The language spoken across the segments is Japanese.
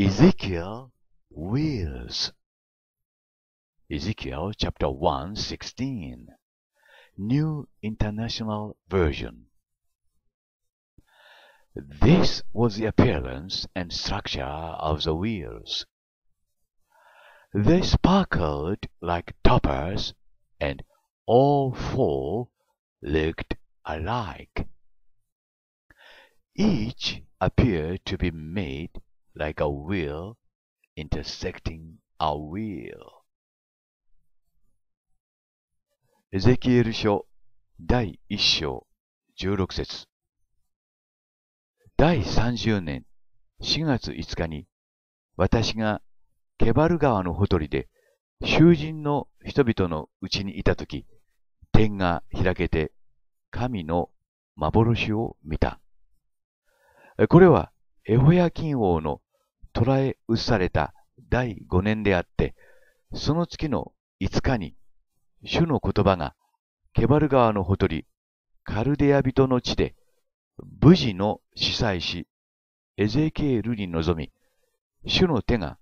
Ezekiel wills. Ezekiel chapter 1, 16. New International Version. This was the appearance and structure of the wheels. They sparkled like toppers, and all four looked alike. Each appeared to be made like a wheel intersecting a wheel エゼキエル書第1章16節第30年4月5日に私がケバル川のほとりで囚人の人々のうちにいたとき、天が開けて神の幻を見た。これはエホヤ金王の捕らえ移された第五年であって、その月の5日に、主の言葉が、ケバル川のほとり、カルデア人の地で、無事の司祭師、エゼケールに臨み、主の手が、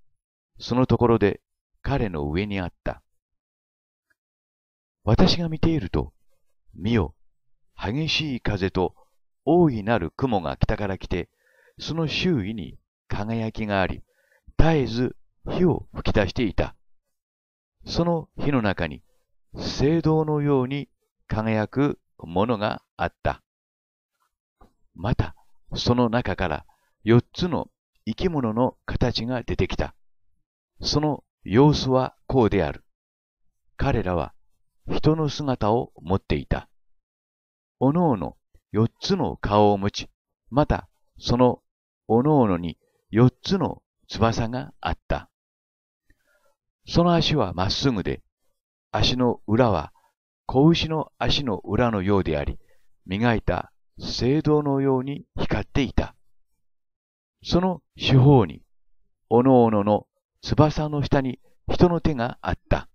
そのところで彼の上にあった。私が見ていると、見よ、激しい風と大いなる雲が北から来て、その周囲に輝きがあり、絶えず火を吹き出していた。その火の中に、聖堂のように輝くものがあった。また、その中から4つの生き物の形が出てきた。その様子はこうである。彼らは人の姿を持っていた。おのおの4つの顔を持ち、またそのおのおのに四つの翼があった。その足はまっすぐで、足の裏は子牛の足の裏のようであり、磨いた聖堂のように光っていた。その四方に、おのおのの翼の下に人の手があった。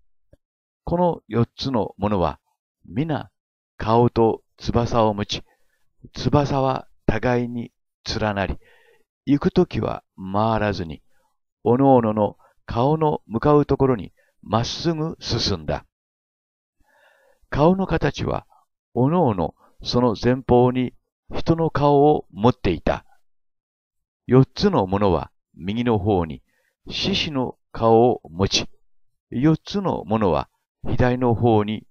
この四つのものは、皆顔と翼を持ち、翼は互いに連なり、行くときは回らずに、おのおのの顔の向かうところにまっすぐ進んだ。顔の形は、おのおのその前方に人の顔を持っていた。四つのものは右の方に獅子の顔を持ち、四つのものは左の方に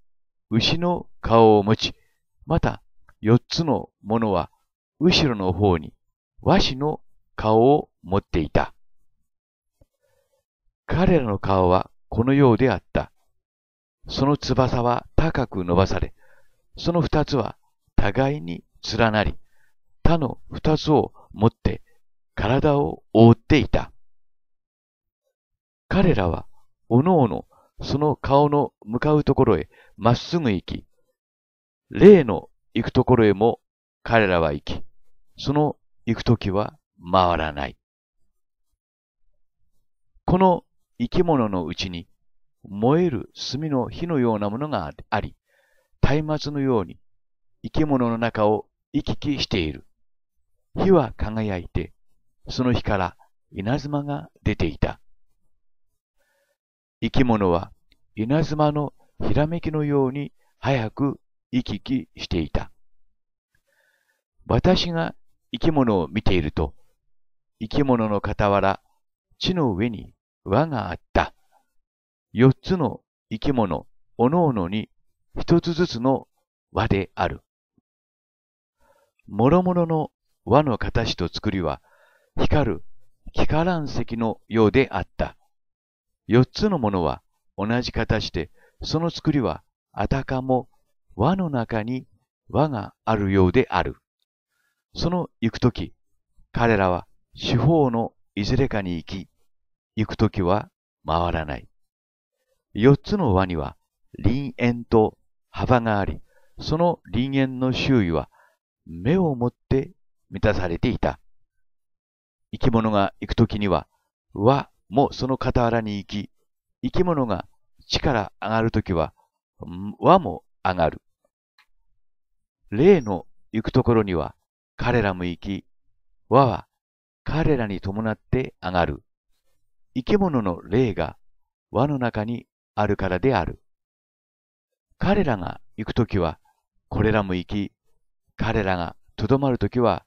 牛の顔を持ち、また四つのものは後ろの方に和紙の顔を持っていた。彼らの顔はこのようであった。その翼は高く伸ばされ、その二つは互いに連なり、他の二つを持って体を覆っていた。彼らは、おのおの、その顔の向かうところへまっすぐ行き、霊の行くところへも彼らは行き、その行くときは回らない。この生き物のうちに燃える炭の火のようなものがあり、松明のように生き物の中を行き来している。火は輝いて、その火から稲妻が出ていた。生き物は稲妻のひらめきのように早く行き来していた。私が生き物を見ていると、生き物の傍ら、地の上に輪があった。四つの生き物、おのおのに一つずつの輪である。諸々の輪の形と作りは、光る気化ん。石のようであった。四つのものは同じ形で、その作りはあたかも輪の中に輪があるようである。その行くとき、彼らは四方のいずれかに行き、行くときは回らない。四つの輪には輪縁と幅があり、その輪縁の周囲は目を持って満たされていた。生き物が行くときには、輪もその傍らに行き、生き物が地から上がるときは、輪も上がる。霊の行くところには彼らも行き、輪は彼らに伴って上がる。生き物の霊が輪の中にあるからである。彼らが行くときは、これらも行き、彼らがとどまるときは、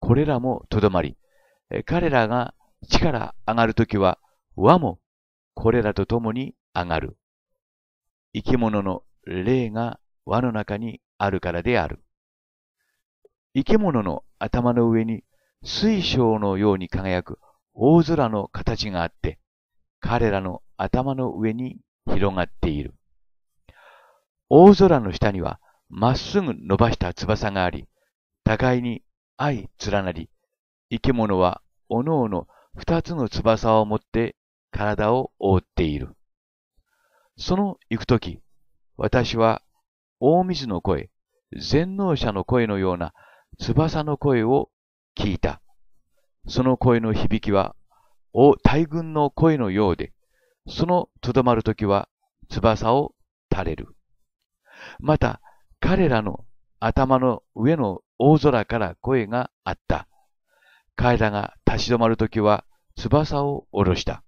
これらもとどまり、彼らが地から上がるときは、輪もこれらと共に上がる。生き物の霊が輪の中にあるからである。生き物の頭の上に水晶のように輝く大空の形があって、彼らの頭の上に広がっている。大空の下にはまっすぐ伸ばした翼があり、互いに相連なり、生き物はおのおの二つの翼を持って体を覆っている。その行くとき、私は大水の声、全能者の声のような翼の声を聞いた。その声の響きは、お大群の声のようで、そのとどまるときは翼を垂れる。また、彼らの頭の上の大空から声があった。彼らが立ち止まるときは翼を下ろした。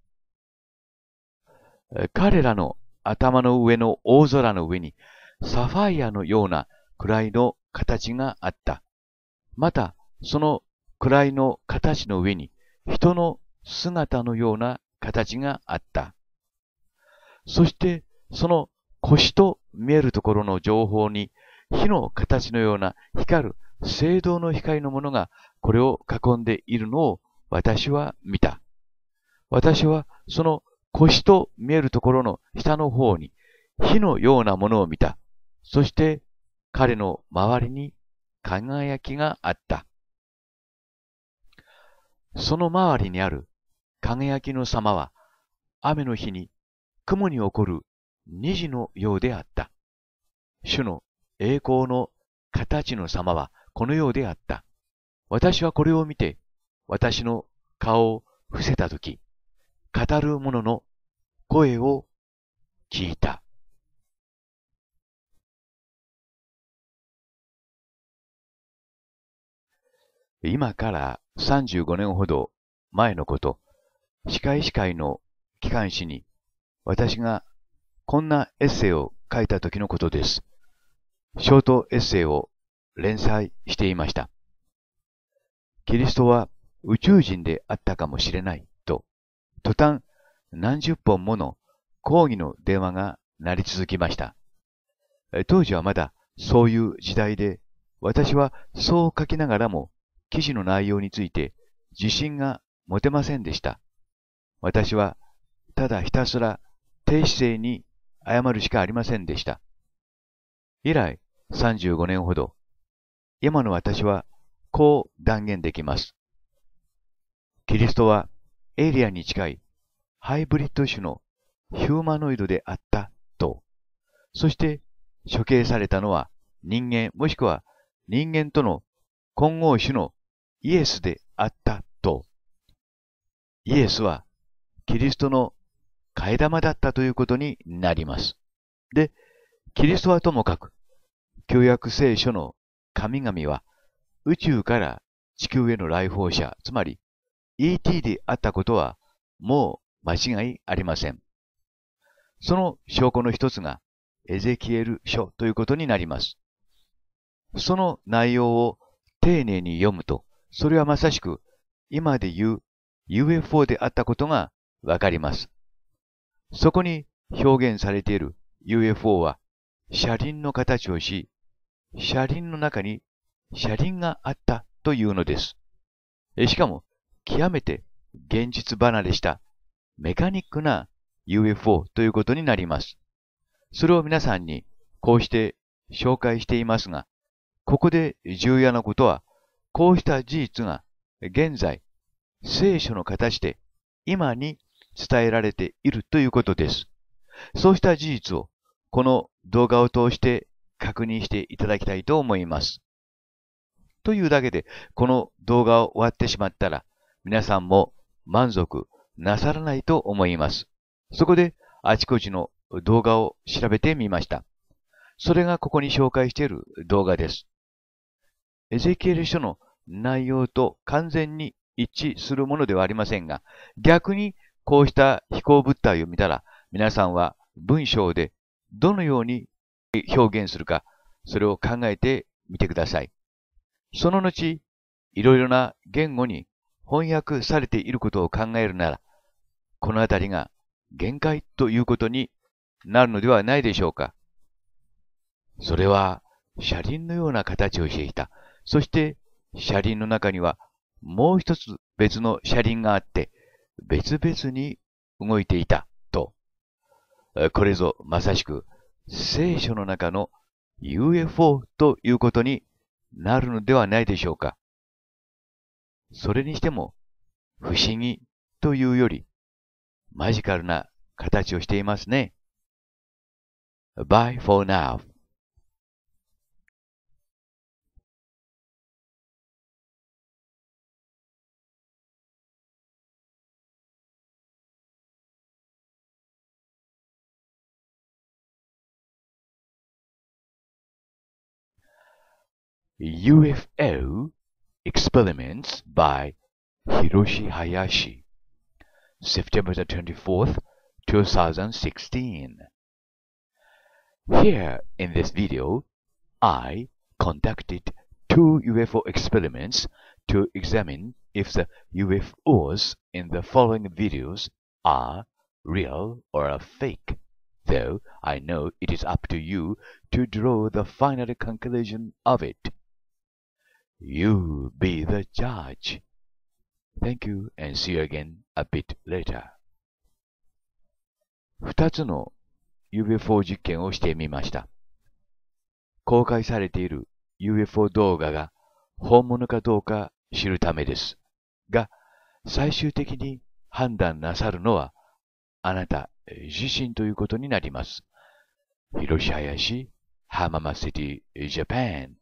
彼らの頭の上の大空の上にサファイアのようなくらいの形があった。また、その位の形の上に人の姿のような形があった。そしてその腰と見えるところの情報に火の形のような光る聖堂の光のものがこれを囲んでいるのを私は見た。私はその腰と見えるところの下の方に火のようなものを見た。そして彼の周りに輝きがあった。その周りにある輝きの様は、雨の日に雲に起こる虹のようであった。主の栄光の形の様はこのようであった。私はこれを見て、私の顔を伏せたとき、語る者の声を聞いた。今から35年ほど前のこと、歯科医師会の機関誌に、私がこんなエッセイを書いた時のことです。ショートエッセイを連載していました。キリストは宇宙人であったかもしれないと、途端何十本もの抗議の電話が鳴り続きました。当時はまだそういう時代で、私はそう書きながらも記事の内容について自信が持てませんでした。私はただひたすら低姿勢に謝るしかありませんでした。以来35年ほど、今の私はこう断言できます。キリストはエイリアンに近いハイブリッド種のヒューマノイドであったと、そして処刑されたのは人間もしくは人間との混合種のイエスであったと、イエスはキリストの替え玉だったということになります。で、キリストはともかく、旧約聖書の神々は宇宙から地球への来訪者、つまり ET であったことはもう間違いありません。その証拠の一つがエゼキエル書ということになります。その内容を丁寧に読むと、それはまさしく今で言う UFO であったことがわかります。そこに表現されている UFO は車輪の形をし、車輪の中に車輪があったというのです。しかも極めて現実離れしたメカニックな UFO ということになります。それを皆さんにこうして紹介していますが、ここで重要なことはこうした事実が現在、聖書の形で今に伝えられているということです。そうした事実をこの動画を通して確認していただきたいと思います。というだけで、この動画を終わってしまったら、皆さんも満足なさらないと思います。そこで、あちこちの動画を調べてみました。それがここに紹介している動画です。エゼキエル書の内容と完全に一致するものではありませんが、逆にこうした飛行物体を見たら、皆さんは文章でどのように表現するか、それを考えてみてください。その後、いろいろな言語に翻訳されていることを考えるなら、このあたりが限界ということになるのではないでしょうか。それは車輪のような形をしていたそして車輪の中にはもう一つ別の車輪があって、別々に動いていたと。これぞまさしく聖書の中の UFO ということになるのではないでしょうか。それにしても不思議というよりマジカルな形をしていますね。Bye for now. UFO Experiments by Hiroshi Hayashi, September 24, 2016. Here in this video, I conducted two UFO experiments to examine if the UFOs in the following videos are real or fake, though I know it is up to you to draw the final conclusion of it. You be the judge. Thank you and see you again a bit later. 二つの UFO 実験をしてみました。公開されている UFO 動画が本物かどうか知るためです。が、最終的に判断なさるのはあなた自身ということになります。広し林浜松シティジャパン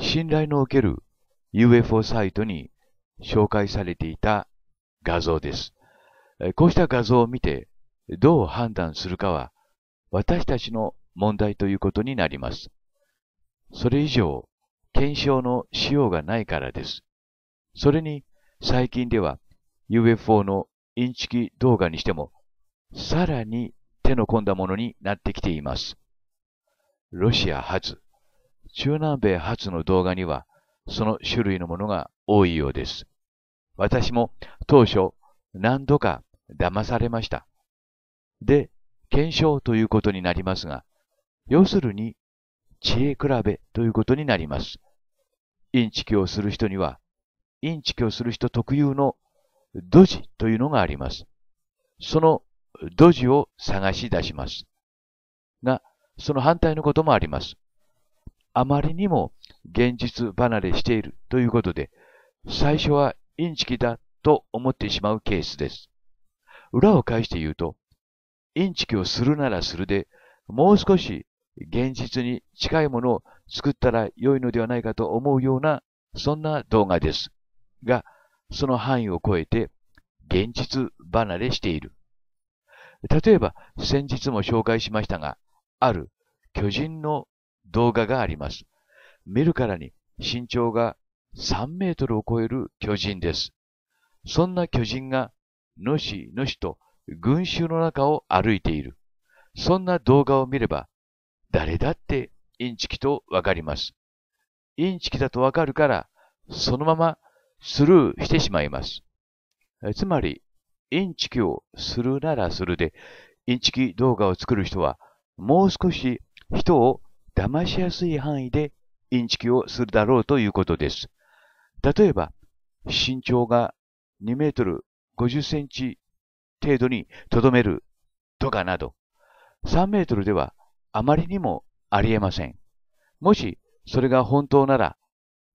信頼のおける UFO サイトに紹介されていた画像です。こうした画像を見てどう判断するかは私たちの問題ということになります。それ以上、検証のしようがないからです。それに最近では UFO のインチキ動画にしてもさらに手の込んだものになってきています。ロシア発、中南米発の動画には、その種類のものが多いようです。私も当初何度か騙されました。で、検証ということになりますが、要するに知恵比べということになります。インチキをする人には、インチキをする人特有のドジというのがあります。そのドジを探し出します。が、その反対のこともあります。あまりにも現実離れしているということで、最初はインチキだと思ってしまうケースです。裏を返して言うと、インチキをするならするで、もう少し現実に近いものを作ったら良いのではないかと思うような、そんな動画です。が、その範囲を超えて、現実離れしている。例えば、先日も紹介しましたが、ある巨人の動画があります。見るからに身長が3メートルを超える巨人です。そんな巨人が、のしのしと群衆の中を歩いている。そんな動画を見れば、誰だってインチキとわかります。インチキだとわかるから、そのままスルーしてしまいます。つまり、インチキをするならするで、インチキ動画を作る人は、もう少し人を騙しやすい範囲でインチキをするだろうということです。例えば、身長が2メートル50センチ程度にとどめるとかなど、3メートルではあまりにもありえません。もしそれが本当なら、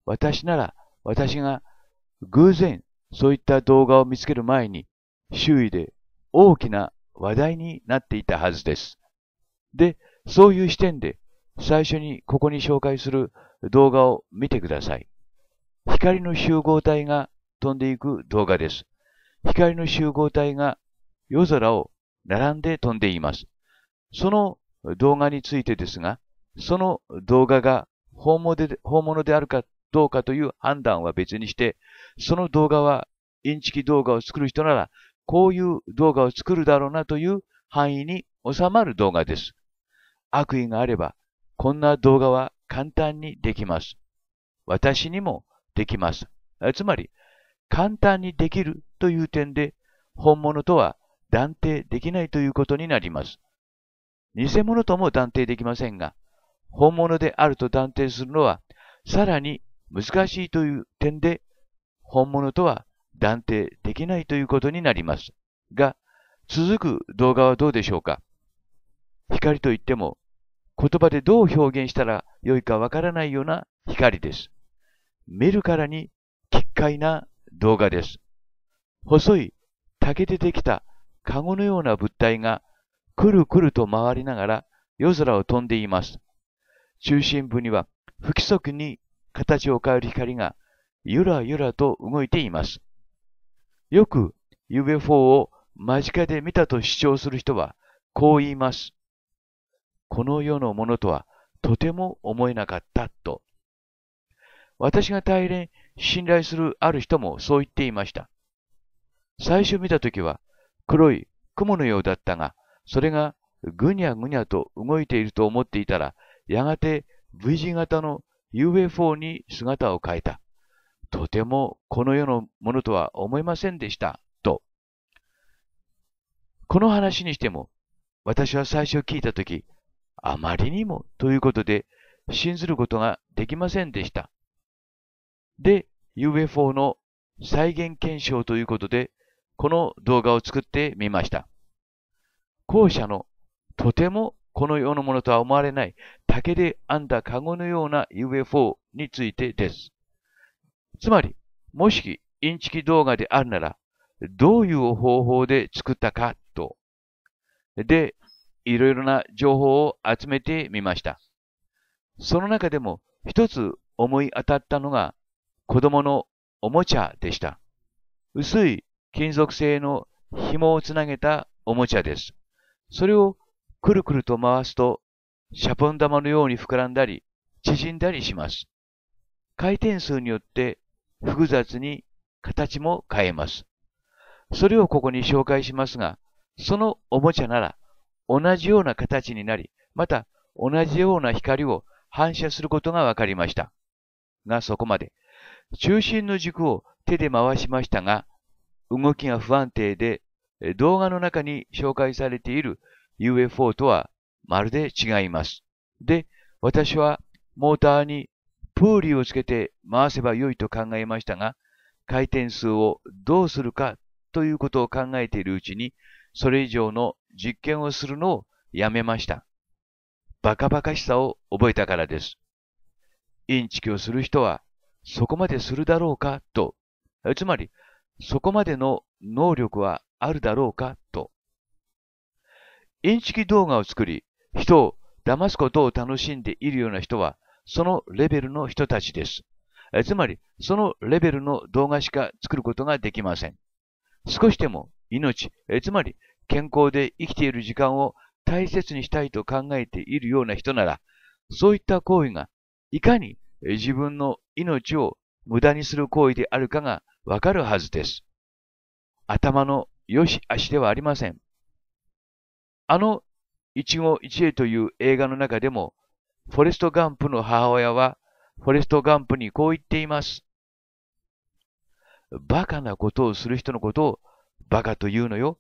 私なら私が偶然そういった動画を見つける前に周囲で大きな話題になっていたはずです。で、そういう視点で最初にここに紹介する動画を見てください。光の集合体が飛んでいく動画です。光の集合体が夜空を並んで飛んでいます。その動画についてですが、その動画が本物で本物であるかどうかという判断は別にして、その動画はインチキ動画を作る人なら、こういう動画を作るだろうなという範囲に収まる動画です。悪意があれば、こんな動画は簡単にできます。私にもできます。つまり、簡単にできるという点で、本物とは断定できないということになります。偽物とも断定できませんが、本物であると断定するのは、さらに難しいという点で、本物とは断定できないということになります。が、続く動画はどうでしょうか光といっても言葉でどう表現したらよいかわからないような光です。見るからに奇怪な動画です。細い竹でできたカゴのような物体がくるくると回りながら夜空を飛んでいます。中心部には不規則に形を変える光がゆらゆらと動いています。よく UFO を間近で見たと主張する人はこう言います。この世のものとはとても思えなかったと。私が大変信頼するある人もそう言っていました。最初見たときは黒い雲のようだったが、それがぐにゃぐにゃと動いていると思っていたら、やがて V 字型の UFO に姿を変えた。とてもこの世のものとは思いませんでした。と。この話にしても、私は最初聞いたとき、あまりにもということで、信ずることができませんでした。で、UFO の再現検証ということで、この動画を作ってみました。後者のとてもこの世のものとは思われない竹で編んだ籠のような UFO についてです。つまり、もしインチキ動画であるなら、どういう方法で作ったかと。で、いろいろな情報を集めてみました。その中でも一つ思い当たったのが子供のおもちゃでした。薄い金属製の紐をつなげたおもちゃです。それをくるくると回すとシャポン玉のように膨らんだり縮んだりします。回転数によって複雑に形も変えます。それをここに紹介しますが、そのおもちゃなら同じような形になり、また同じような光を反射することが分かりました。がそこまで。中心の軸を手で回しましたが、動きが不安定で、動画の中に紹介されている UFO とはまるで違います。で、私はモーターにプーリーをつけて回せばよいと考えましたが、回転数をどうするかということを考えているうちに、それ以上の実験をするのをやめました。バカバカしさを覚えたからです。インチキをする人はそこまでするだろうかと、つまりそこまでの能力はあるだろうかと。インチキ動画を作り、人を騙すことを楽しんでいるような人は、そのレベルの人たちです。つまり、そのレベルの動画しか作ることができません。少しでも命、つまり健康で生きている時間を大切にしたいと考えているような人なら、そういった行為がいかに自分の命を無駄にする行為であるかがわかるはずです。頭の良し悪しではありません。あの一期一会という映画の中でも、フォレスト・ガンプの母親は、フォレスト・ガンプにこう言っています。バカなことをする人のことをバカというのよ。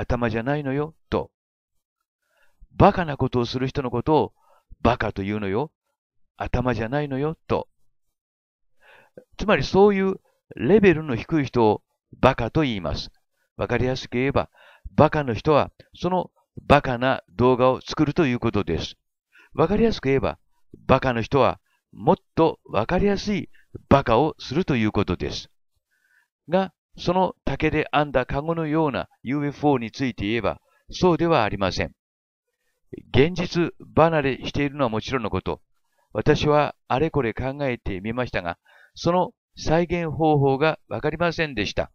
頭じゃないのよ、と。バカなことをする人のことをバカというのよ、頭じゃないのよ、と。つまりそういうレベルの低い人をバカと言います。わかりやすく言えば、バカの人はそのバカな動画を作るということです。わかりやすく言えば、バカの人はもっとわかりやすいバカをするということです。が、その竹で編んだカゴのような UFO について言えば、そうではありません。現実離れしているのはもちろんのこと、私はあれこれ考えてみましたが、その再現方法がわかりませんでした。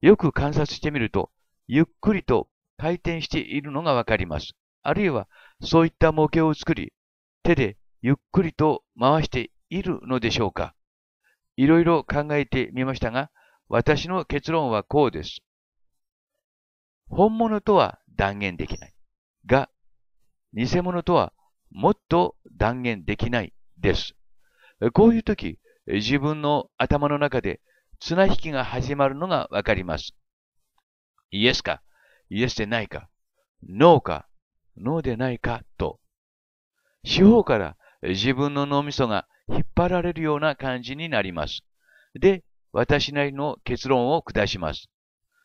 よく観察してみると、ゆっくりと回転しているのがわかります。あるいは、そういった模型を作り、手でゆっくりと回しているのでしょうか。いろいろ考えてみましたが、私の結論はこうです。本物とは断言できない。が、偽物とはもっと断言できないです。こういう時、自分の頭の中で綱引きが始まるのがわかります。イエスか、イエスでないか、ノーか、ノーでないかと、四方から自分の脳みそが引っ張られるような感じになります。で、私なりの結論を下します。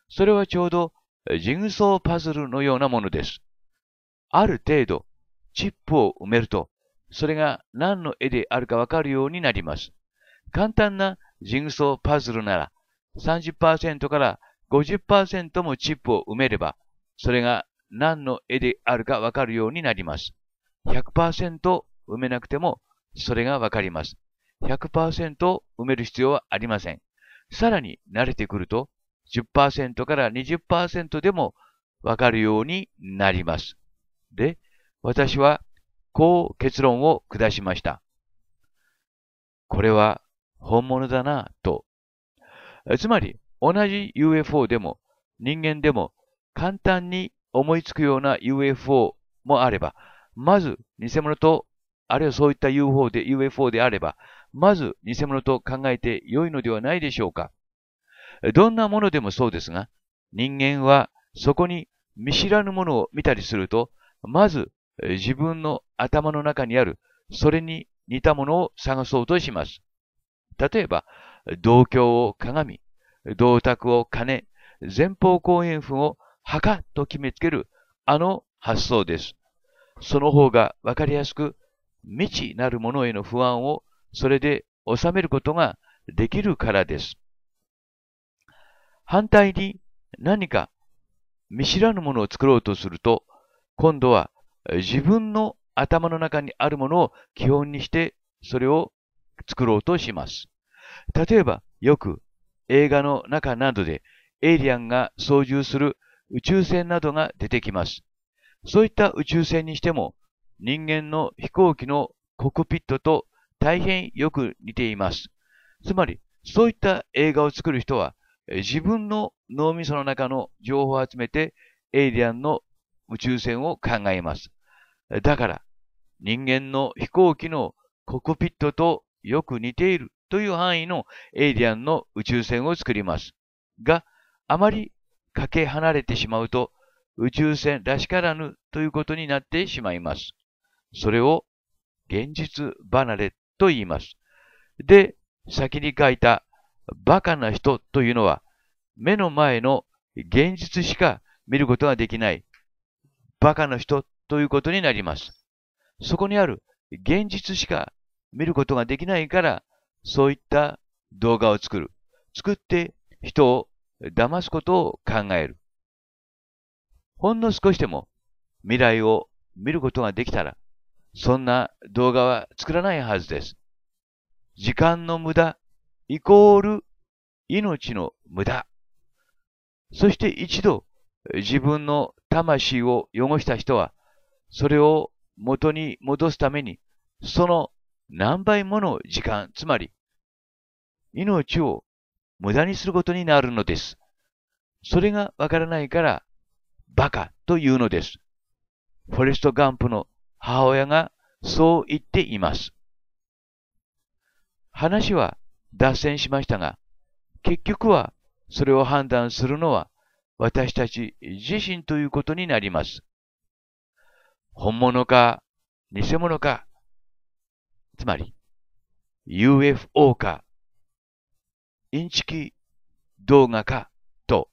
それはちょうどジグソーパズルのようなものです。ある程度、チップを埋めると、それが何の絵であるかわかるようになります。簡単なジグソーパズルなら30%から50%もチップを埋めれば、それが何の絵であるかわかるようになります。100%埋めなくてもそれがわかります。100%埋める必要はありません。さらに慣れてくると10%から20%でもわかるようになります。で、私はこう結論を下しました。これは本物だなと。つまり同じ UFO でも人間でも簡単に思いつくような UFO もあれば、まず偽物と、あるいはそういった UFO で UFO であれば、まず偽物と考えて良いのではないでしょうか。どんなものでもそうですが、人間はそこに見知らぬものを見たりすると、まず自分の頭の中にある、それに似たものを探そうとします。例えば、同郷を鏡、銅鐸を金、前方後円墳を墓と決めつける、あの発想です。その方がわかりやすく、未知なるものへの不安をそれで収めることができるからです。反対に何か見知らぬものを作ろうとすると、今度は自分の頭の中にあるものを基本にして、それを作ろうとします。例えば、よく映画の中などでエイリアンが操縦する宇宙船などが出てきます。そういった宇宙船にしても、人間の飛行機のコックピットと大変よく似ています。つまり、そういった映画を作る人は、自分の脳みその中の情報を集めて、エイリアンの宇宙船を考えます。だから、人間の飛行機のココピットとよく似ているという範囲のエイリアンの宇宙船を作ります。が、あまりかけ離れてしまうと、宇宙船らしからぬということになってしまいます。それを現実離れと言います。で、先に書いたバカな人というのは、目の前の現実しか見ることができないバカな人ということになります。そこにある現実しか見ることができないから、そういった動画を作る。作って人を騙すことを考える。ほんの少しでも未来を見ることができたら、そんな動画は作らないはずです。時間の無駄イコール命の無駄。そして一度自分の魂を汚した人は、それを元に戻すために、その何倍もの時間、つまり、命を無駄にすることになるのです。それがわからないから、バカというのです。フォレスト・ガンプの母親がそう言っています。話は脱線しましたが、結局はそれを判断するのは私たち自身ということになります。本物か偽物か、つまり UFO かインチキ動画かと、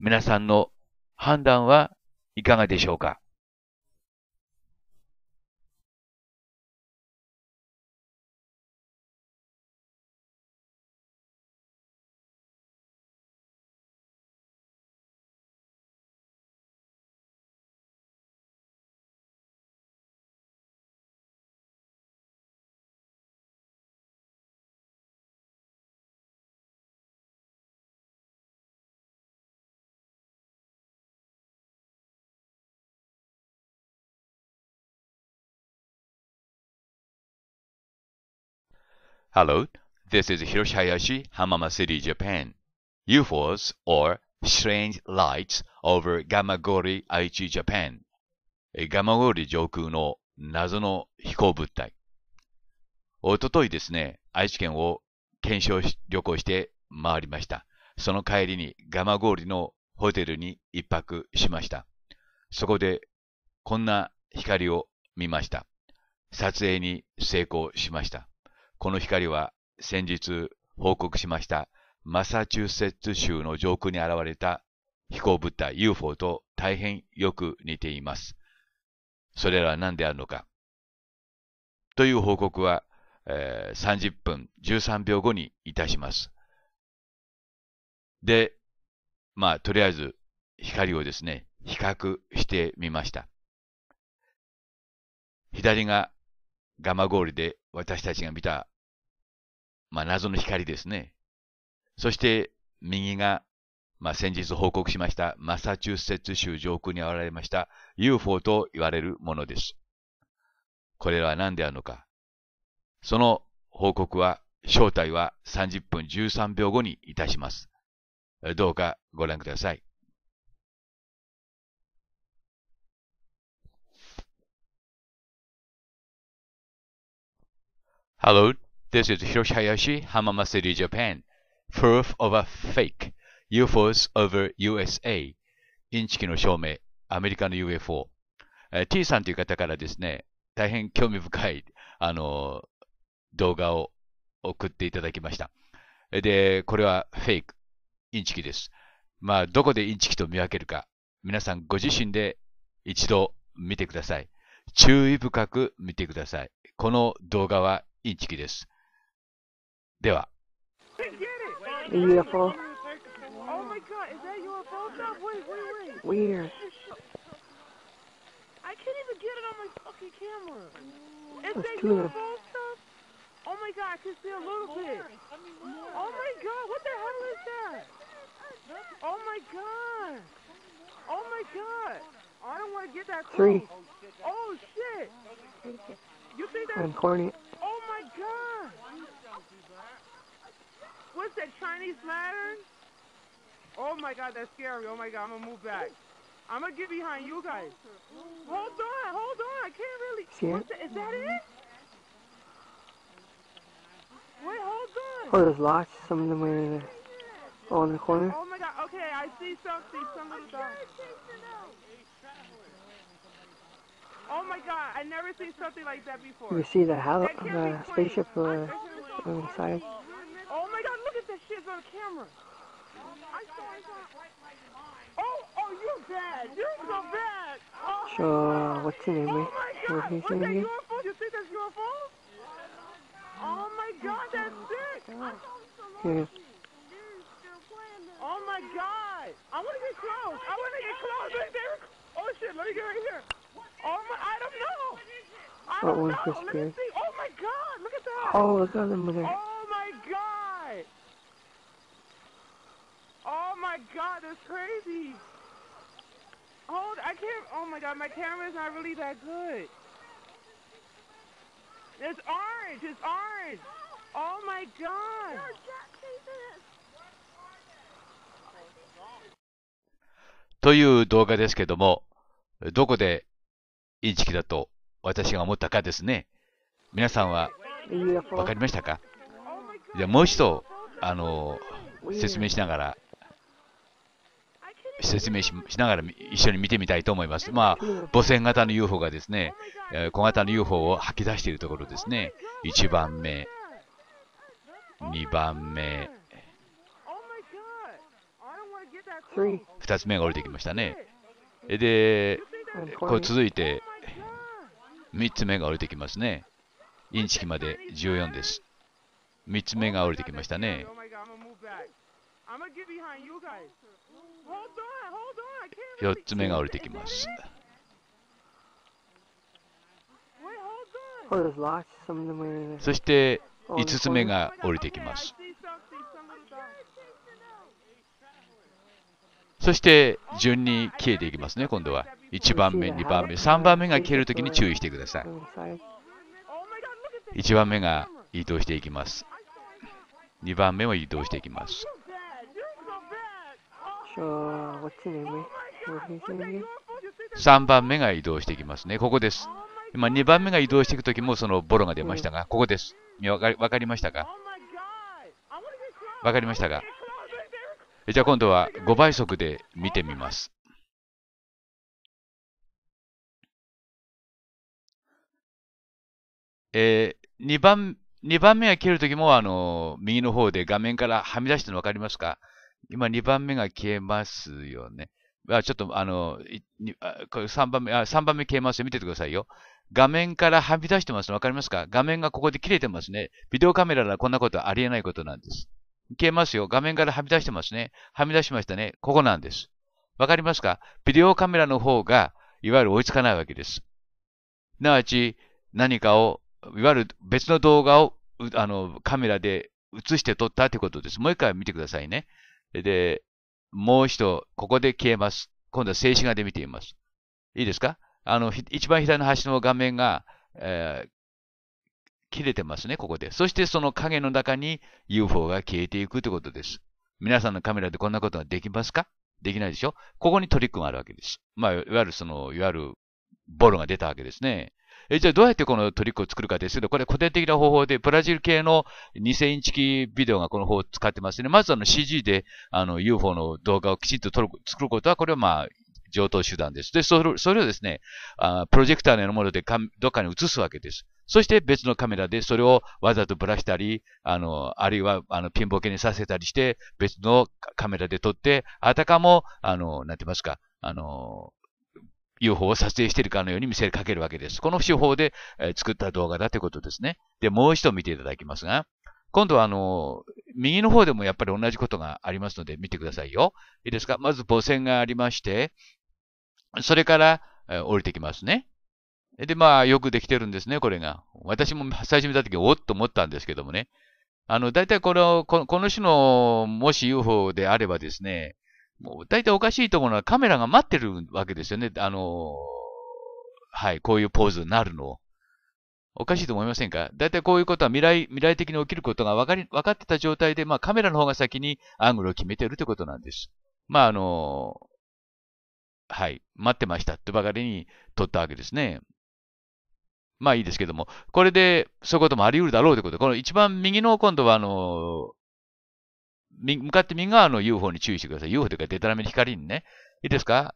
皆さんの判断はいかがでしょうか Hello, this is Hiroshi Hayashi, Hamama City, Japan. UFOs or strange lights over Gamagori, Aichi, Japan. Gamagori 上空の謎の飛行物体。おとといですね、愛知県を検証旅行して回りました。その帰りにガマゴリのホテルに一泊しました。そこでこんな光を見ました。撮影に成功しました。この光は先日報告しましたマサチューセッツ州の上空に現れた飛行物体 UFO と大変よく似ています。それらは何であるのか。という報告は、えー、30分13秒後にいたします。で、まあ、とりあえず光をですね、比較してみました。左がガマゴーリで私たちが見たまあ、謎の光ですね。そして右が、まあ、先日報告しましたマサチューセッツ州上空に現れました UFO と言われるものです。これらは何であるのか。その報告は、正体は30分13秒後にいたします。どうかご覧ください。Hello, This is Hiroshi Hayashi, Hamama City, Japan. Proof of a fake. UFOs over USA. インチキの証明。アメリカの UFO。えー、T さんという方からですね、大変興味深い、あのー、動画を送っていただきました。で、これはフェイク。インチキです。まあ、どこでインチキと見分けるか、皆さんご自身で一度見てください。注意深く見てください。この動画はインチキです。では。Beautiful. Oh my god, UFO Weird. I can That's that oh see a little bit. Oh my god, what the hell is that? Oh my god. Oh my god. I don't want to get that Three. Oh shit. You think that's... I'm corny. Oh my god. What's that, Chinese lantern? Oh my god, that's scary. Oh my god, I'm gonna move back. I'm gonna get behind you guys. Hold on, hold on. I can't really. What's that? Is that it? Wait, hold on. Oh, there's lots. Some of them are in Oh, in the corner. Oh my god. Okay, I see something. Some little dog. Oh my god, I never seen something like that before. You see the hal the spaceship on the side. Oh my god, that shit's on camera. I saw it Oh, oh, you're bad. You're so bad. Oh. Sure, what's your name? Oh my God, was that your You think that's your Oh my God, that's sick. Here's. Oh, oh my God. I want to get close. I want to get close. Like they Oh shit, let me get right here. Oh my, I don't know. I don't know. Let me see. Oh my God, look at that. Oh, look at them. Oh my God. Oh my god, that's crazy. Hold, I can't. Oh my god, my camera is not really that good. It's orange. It's orange. Oh my god. No, Jack, という動画ですけども、どこでインチキだと私が思ったかですね。皆さんは分かりましたかじゃあもう一度、あの、説明しながら説明しながら一緒に見てみたいと思います。まあ、母船型の UFO がですね、小型の UFO を吐き出しているところですね。1番目、2番目、2つ目が降りてきましたね。で、こう続いて、3つ目が降りてきますね。インチキまで14です。3つ目が降りてきましたね。4つ目が降りてきます。そして5つ目が降りてきます。そして順に消えていきますね、今度は。1番目、2番目、3番目が消えるときに注意してください。1番目が移動していきます。2番目も移動していきます。3番目が移動していきますね。ここです。今2番目が移動していくときもそのボロが出ましたが、ここです。わかりましたかわかりましたかじゃあ今度は5倍速で見てみます。えー、2番、2番目が切るときも、あの、右の方で画面からはみ出してるの分かりますか今2番目が消えますよね。あちょっとあの、あこれ3番目、あ、3番目消えますよ。見ててくださいよ。画面からはみ出してます。わかりますか画面がここで切れてますね。ビデオカメラならこんなことありえないことなんです。消えますよ。画面からはみ出してますね。はみ出しましたね。ここなんです。わかりますかビデオカメラの方が、いわゆる追いつかないわけです。なわち、何かを、いわゆる別の動画を、あの、カメラで映して撮ったということです。もう一回見てくださいね。で、もう一度、ここで消えます。今度は静止画で見てみます。いいですかあの、一番左の端の画面が、えー、切れてますね、ここで。そしてその影の中に UFO が消えていくということです。皆さんのカメラでこんなことができますかできないでしょここにトリックがあるわけです。まあ、いわゆるその、いわゆるボロが出たわけですね。えじゃあどうやってこのトリックを作るかですけど、これ古典的な方法で、ブラジル系の2000インチキビデオがこの方を使ってますね。まずあの CG であの UFO の動画をきちんと撮る作ることは、これはまあ、上等手段です。で、それそれをですね、あプロジェクターのようなものでかどっかに映すわけです。そして別のカメラでそれをわざとぶらしたり、あの、あるいはあのピンボケにさせたりして、別のカメラで撮って、あたかも、あの、なんて言いますか、あの、UFO を撮影しているかのように見せかけるわけです。この手法で、え作った動画だということですね。で、もう一度見ていただきますが、今度はあの、右の方でもやっぱり同じことがありますので見てくださいよ。いいですかまず母線がありまして、それから、え降りてきますね。で、まあ、よくできてるんですね、これが。私も最初見たとき、おっと思ったんですけどもね。あの、大体この、この種の、もし UFO であればですね、もう大体おかしいと思うのはカメラが待ってるわけですよね。あのはい、こういうポーズになるのを。おかしいと思いませんか大体こういうことは未来、未来的に起きることが分かり、分かってた状態で、まあカメラの方が先にアングルを決めてるってことなんです。まああのはい、待ってましたってばかりに撮ったわけですね。まあいいですけども、これでそういうこともあり得るだろうということで、この一番右の今度はあの向かって右側の UFO に注意してください。UFO というか、デタラメの光にね。いいですか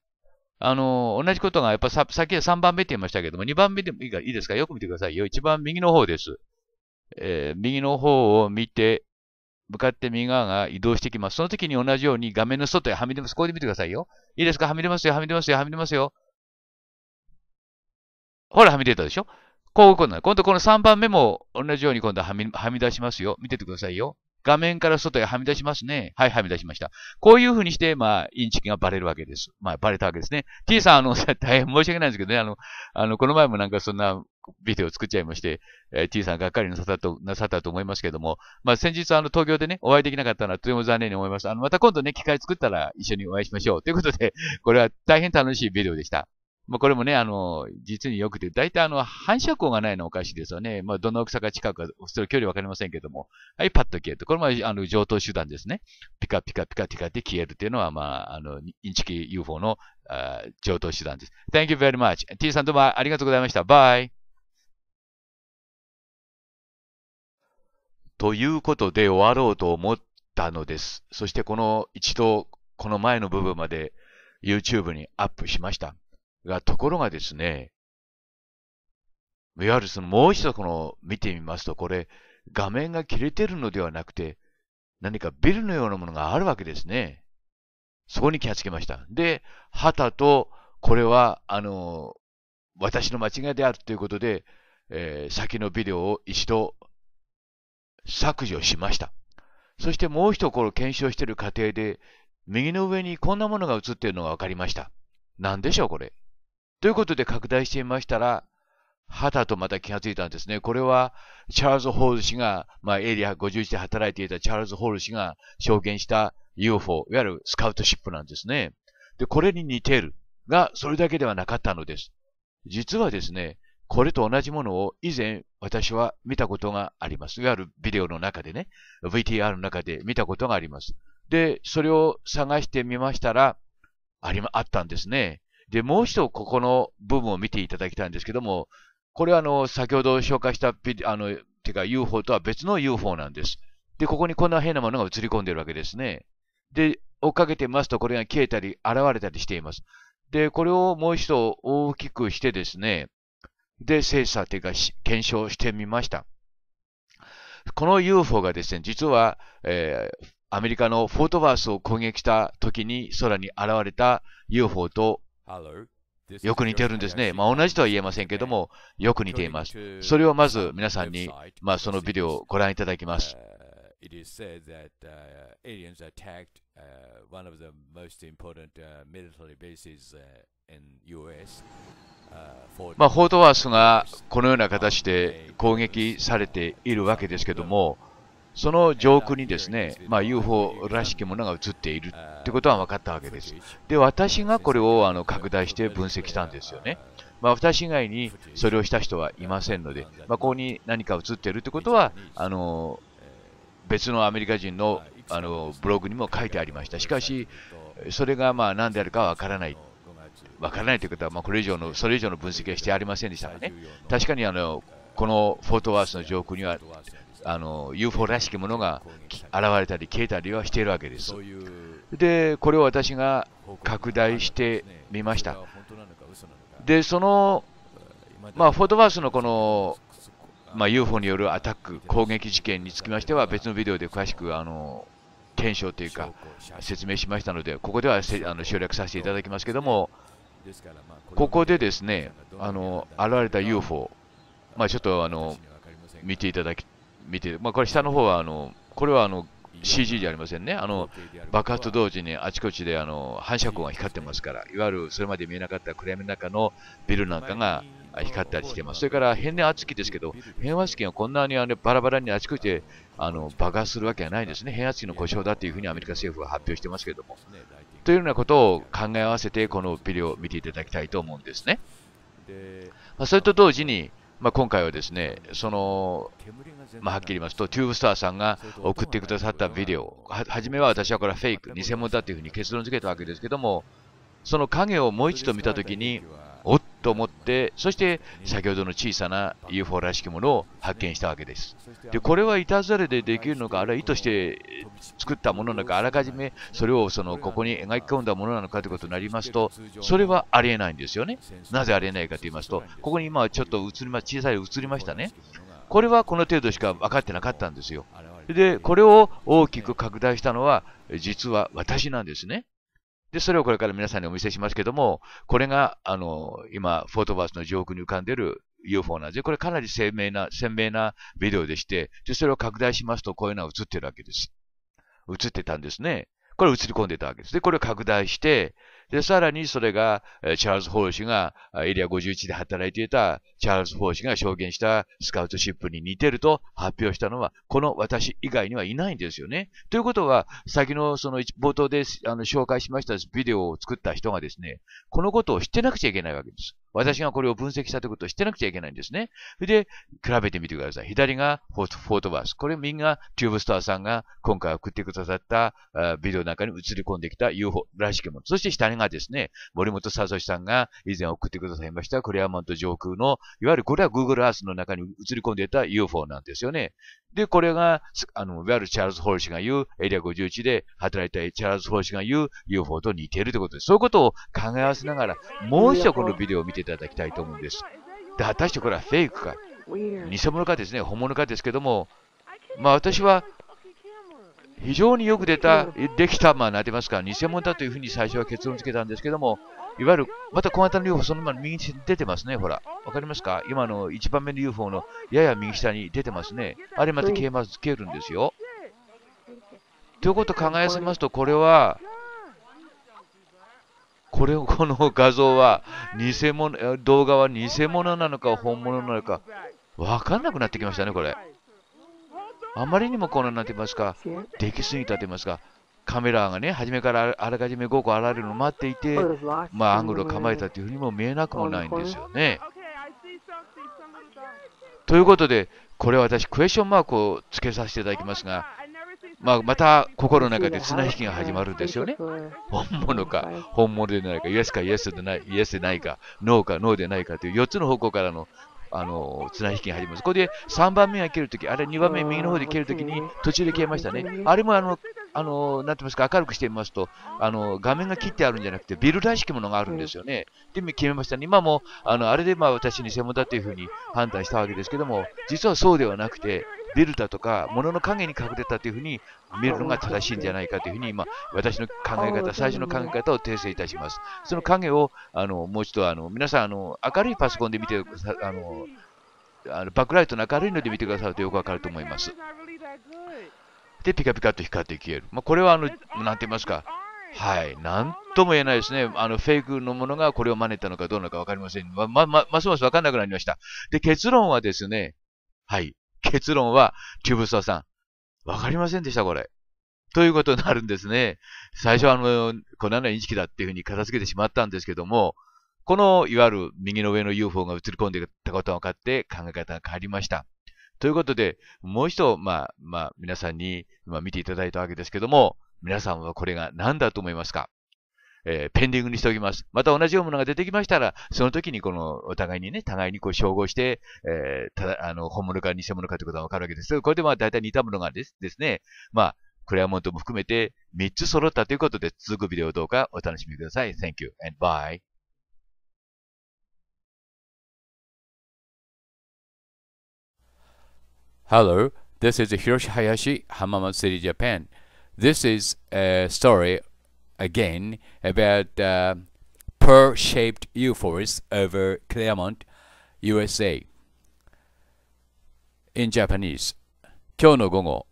あの、同じことが、やっぱさ、さっき3番目って言いましたけども、2番目でもいいかいいですかよく見てくださいよ。一番右の方です。えー、右の方を見て、向かって右側が移動してきます。その時に同じように画面の外へはみ出ます。ここで見てくださいよ。いいですかはみ出ますよ、はみ出ますよ、はみ出ますよ。ほら、はみ出たでしょこういうことな今度この3番目も同じように今度はみはみ出しますよ。見ててくださいよ。画面から外へはみ出しますね。はい、はみ出しました。こういうふうにして、まあ、インチキがバレるわけです。まあ、バレたわけですね。T さん、あの、大変申し訳ないんですけどね、あの、あの、この前もなんかそんなビデオ作っちゃいまして、えー、T さんがっかりなさったと、なさったと思いますけども、まあ、先日あの、東京でね、お会いできなかったのはとても残念に思います。あの、また今度ね、機会作ったら一緒にお会いしましょう。ということで、これは大変楽しいビデオでした。まあ、これもね、あの、実に良くて、大体あの、反射光がないのおかしいですよね。まあ、どの大きさか近くか、それ距離わかりませんけども。はい、パッと消えるこれも、あの、上等手段ですね。ピカピカピカピカって消えるっていうのは、まあ、あの、インチキ UFO の、あ上等手段です。Thank you very much. T さんどうもありがとうございました。バイ。ということで終わろうと思ったのです。そしてこの一度、この前の部分まで YouTube にアップしました。が、ところがですね、いわゆるそのもう一度この見てみますと、これ、画面が切れてるのではなくて、何かビルのようなものがあるわけですね。そこに気がつけました。で、旗と、これは、あの、私の間違いであるということで、えー、先のビデオを一度削除しました。そしてもう一度これ検証している過程で、右の上にこんなものが映っているのが分かりました。何でしょう、これ。ということで拡大してみましたら、はたとまた気がついたんですね。これは、チャールズ・ホール氏が、まあ、エリア51で働いていたチャールズ・ホール氏が証言した UFO、いわゆるスカウトシップなんですね。で、これに似てる。が、それだけではなかったのです。実はですね、これと同じものを以前私は見たことがあります。いわゆるビデオの中でね、VTR の中で見たことがあります。で、それを探してみましたら、ありま、あったんですね。で、もう一度ここの部分を見ていただきたいんですけども、これはあの、先ほど紹介したあの、てか UFO とは別の UFO なんです。で、ここにこんな変なものが映り込んでるわけですね。で、追っかけてますと、これが消えたり、現れたりしています。で、これをもう一度大きくしてですね、で、精査というか、検証してみました。この UFO がですね、実は、えー、アメリカのフォートバースを攻撃した時に空に現れた UFO とよく似てるんですね。まあ、同じとは言えませんけども、よく似ています。それをまず皆さんに、まあ、そのビデオをご覧いただきます。まあ、フォートワースがこのような形で攻撃されているわけですけども、その上空にですね、まあ、UFO らしきものが映っているってことは分かったわけです。で、私がこれをあの拡大して分析したんですよね。まあ、私以外にそれをした人はいませんので、まあ、ここに何か映っているってことは、あの別のアメリカ人のあのブログにも書いてありました。しかし、それがまあ何であるか分からない。分からないということは、まあ、これ以上の、それ以上の分析はしてありませんでしたがね。確かにあの、このフォートワースの上空にはあの UFO らしきものが現れたり消えたりはしているわけです。で、これを私が拡大してみました。で、その、まあ、フォートバースのこの、まあ、UFO によるアタック、攻撃事件につきましては別のビデオで詳しくあの検証というか説明しましたので、ここではあの省略させていただきますけども、ここでですね、あの現れた UFO、まあ、ちょっとあの見ていただき見て、まあ、これ下の方はあの、これはあの CG じゃありませんね。あの爆発と同時にあちこちであの反射光が光ってますから、いわゆるそれまで見えなかった暗闇の中のビルなんかが光ったりしてます。それから変電圧器ですけど、変圧器がこんなにあのバラバラにあちこちであの爆発するわけはないですね。変圧器の故障だというふうにアメリカ政府は発表してますけれども。というようなことを考え合わせて、このビデオを見ていただきたいと思うんですね。まあ、それと同時に、まあ、今回はですね、その、まあ、はっきり言いますと、チューブスターさんが送ってくださったビデオ、初めは私はこれはフェイク、偽物だというふうに結論付けたわけですけども、その影をもう一度見たときに、おっと思って、そして先ほどの小さな UFO らしきものを発見したわけです。で、これはいたずらでできるのか、あるいは意図して作ったものなのか、あらかじめそれをそのここに描き込んだものなのかということになりますと、それはありえないんですよね。なぜありえないかと言いますと、ここに今ちょっと映りま、小さい映りましたね。これはこの程度しか分かってなかったんですよ。で、これを大きく拡大したのは、実は私なんですね。で、それをこれから皆さんにお見せしますけども、これが、あの、今、フォートバースの上空に浮かんでいる UFO なんで、これかなり鮮明な、鮮明なビデオでして、で、それを拡大しますと、こういうのは映ってるわけです。映ってたんですね。これ映り込んでたわけです。で、これを拡大して、で、さらにそれが、チャールズ・ホー氏が、エリア51で働いていたチャールズ・ホー氏が証言したスカウトシップに似てると発表したのは、この私以外にはいないんですよね。ということは、先のその冒頭であの紹介しましたビデオを作った人がですね、このことを知ってなくちゃいけないわけです。私がこれを分析したということを知ってなくちゃいけないんですね。で、比べてみてください。左がフォートバース。これみんなチューブスターさんが今回送ってくださったビデオの中に映り込んできた UFO らしきもの。そして下がですね、森本聡さんが以前送ってくださいましたクレアマント上空の、いわゆるこれは Google Earth の中に映り込んでいた UFO なんですよね。で、これが、あの、いわゆるチャールズ・ホール氏が言う、エリア51で働いたチャールズ・ホール氏が言う UFO と似ているということです。そういうことを考え合わせながら、もう一度このビデオを見ていただきたいと思うんです。で、果たしてこれはフェイクか、偽物かですね、本物かですけども、まあ私は非常によく出た、できた、まあ、なんてますか、偽物だというふうに最初は結論付けたんですけども、いわゆる、また小型の UFO、そのまま右に出てますね、ほら。わかりますか今の1番目の UFO のやや右下に出てますね。あれまた消えます、消えるんですよ。ということを考えさせますと、これは、これをこの画像は偽物動画は偽物なのか本物なのかわかんなくなってきましたねこれ。あまりにもこのなんて言いますかできすぎたと言いますかカメラがね初めからあらかじめ5個現れるのを待っていて、まあ、アングルを構えたというふうにも見えなくもないんですよね。ということでこれは私クエスチョンマークをつけさせていただきますが、まあ、また心の中で綱引きが始まるんですよね。本物か本物でないか、イエスかイエスでないイエスでないか、ノーかノーでないかという4つの方向からのあの、綱引きが入ります。これで3番目が蹴るとき、あれ2番目右の方で蹴るときに途中で消えましたね。あれもあの、あの、なてますか、明るくしてみますと、あの、画面が切ってあるんじゃなくて、ビルらしきものがあるんですよね。で、決めましたね。今も、あの、あれでまあ私専門だというふうに判断したわけですけども、実はそうではなくて、ビルだとか、物の影に隠れたというふうに見るのが正しいんじゃないかというふうに、今、私の考え方、最初の考え方を訂正いたします。その影を、あの、もう一度、あの、皆さん、あの、明るいパソコンで見てください。あの、あのバックライトの明るいので見てくださるとよくわかると思います。で、ピカピカと光って消える。まあ、これは、あの、なんて言いますか、はい、なんとも言えないですね。あの、フェイクのものがこれを真似たのかどうなのかわかりません。ま、ま、ま、ますますわかんなくなりました。で、結論はですね、はい。結論は、キューブスターさん、わかりませんでした、これ。ということになるんですね。最初はあの、このような認識だっていうふうに片付けてしまったんですけども、この、いわゆる右の上の UFO が映り込んでいたことが分かって考え方が変わりました。ということで、もう一度、まあ、まあ、皆さんに今見ていただいたわけですけども、皆さんはこれが何だと思いますかえー、ペンディングにしておきます。また同じようなものが出てきましたら、その時にこの、お互いにね、互いにこう照合して、えー、ただ、あの、本物か偽物かということがわかるわけです。これでまあ大体似たものがですですね、まあ、クレアモントも含めて3つ揃ったということで、続くビデオどうかお楽しみください。Thank you and bye. Hello, this is Hiroshi Hayashi, Hamamatsu City, Japan. This is a story again about uh, pearl-shaped UFOs over Claremont, USA in Japanese 今日の午後